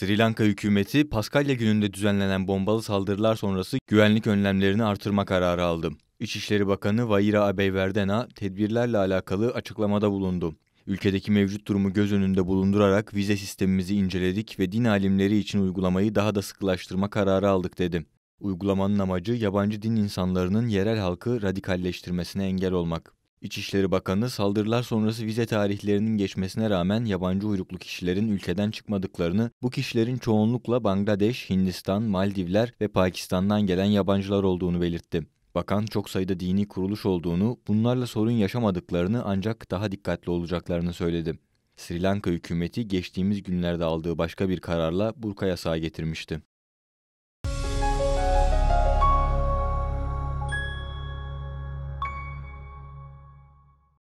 Sri Lanka hükümeti Paskalya gününde düzenlenen bombalı saldırılar sonrası güvenlik önlemlerini artırma kararı aldı. İçişleri Bakanı Vaira Abeyverdena tedbirlerle alakalı açıklamada bulundu. Ülkedeki mevcut durumu göz önünde bulundurarak vize sistemimizi inceledik ve din alimleri için uygulamayı daha da sıkılaştırma kararı aldık dedi. Uygulamanın amacı yabancı din insanlarının yerel halkı radikalleştirmesine engel olmak. İçişleri Bakanı saldırılar sonrası vize tarihlerinin geçmesine rağmen yabancı uyruklu kişilerin ülkeden çıkmadıklarını, bu kişilerin çoğunlukla Bangladeş, Hindistan, Maldivler ve Pakistan'dan gelen yabancılar olduğunu belirtti. Bakan çok sayıda dini kuruluş olduğunu, bunlarla sorun yaşamadıklarını ancak daha dikkatli olacaklarını söyledi. Sri Lanka hükümeti geçtiğimiz günlerde aldığı başka bir kararla burka yasağı getirmişti.